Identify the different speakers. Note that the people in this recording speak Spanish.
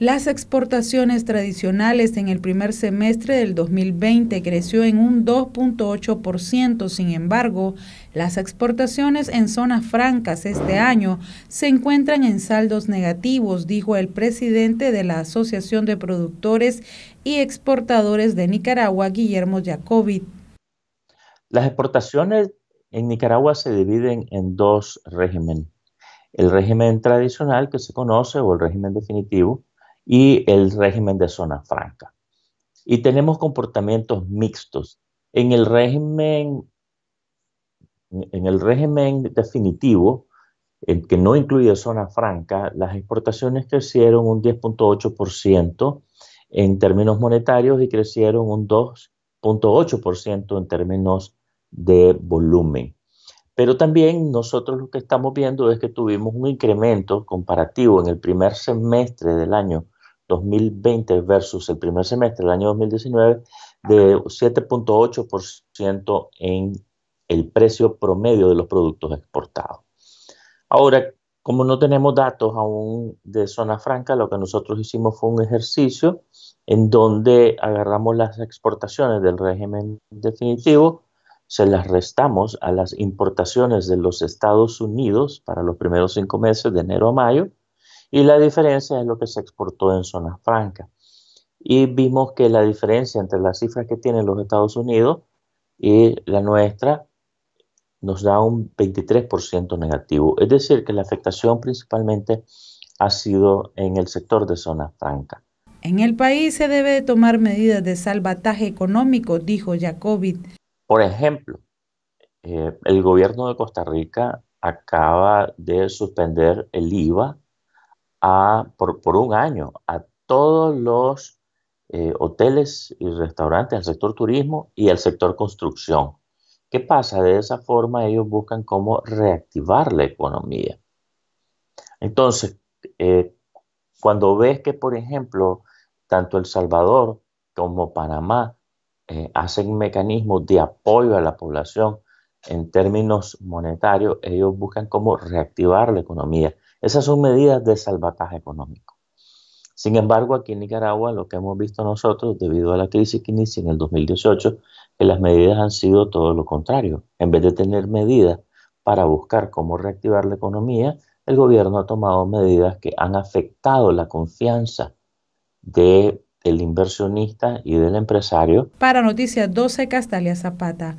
Speaker 1: Las exportaciones tradicionales en el primer semestre del 2020 creció en un 2.8%, sin embargo, las exportaciones en zonas francas este año se encuentran en saldos negativos, dijo el presidente de la Asociación de Productores y Exportadores de Nicaragua, Guillermo Jacobit.
Speaker 2: Las exportaciones en Nicaragua se dividen en dos regímenes. El régimen tradicional que se conoce o el régimen definitivo, y el régimen de zona franca. Y tenemos comportamientos mixtos. En el régimen, en el régimen definitivo, el que no incluye zona franca, las exportaciones crecieron un 10.8% en términos monetarios y crecieron un 2.8% en términos de volumen. Pero también nosotros lo que estamos viendo es que tuvimos un incremento comparativo en el primer semestre del año 2020 versus el primer semestre del año 2019 de 7.8% en el precio promedio de los productos exportados. Ahora, como no tenemos datos aún de zona franca, lo que nosotros hicimos fue un ejercicio en donde agarramos las exportaciones del régimen definitivo, se las restamos a las importaciones de los Estados Unidos para los primeros cinco meses de enero a mayo y la diferencia es lo que se exportó en zonas francas. Y vimos que la diferencia entre las cifras que tienen los Estados Unidos y la nuestra nos da un 23% negativo. Es decir, que la afectación principalmente ha sido en el sector de zonas francas.
Speaker 1: En el país se debe tomar medidas de salvataje económico, dijo Jacobit.
Speaker 2: Por ejemplo, eh, el gobierno de Costa Rica acaba de suspender el IVA por, un año a todos los eh, hoteles y restaurantes, al sector turismo y al sector construcción. ¿Qué pasa? De esa forma ellos buscan cómo reactivar la economía. Entonces, eh, cuando ves que, por ejemplo, tanto El Salvador como Panamá eh, hacen mecanismos de apoyo a la población en términos monetarios, ellos buscan cómo reactivar la economía. Esas son medidas de salvataje económico. Sin embargo, aquí en Nicaragua lo que hemos visto nosotros, debido a la crisis que inicia en el 2018, que las medidas han sido todo lo contrario. En vez de tener medidas para buscar cómo reactivar la economía, el gobierno ha tomado medidas que han afectado la confianza de, del inversionista y del empresario.
Speaker 1: Para Noticias 12, Castalia Zapata.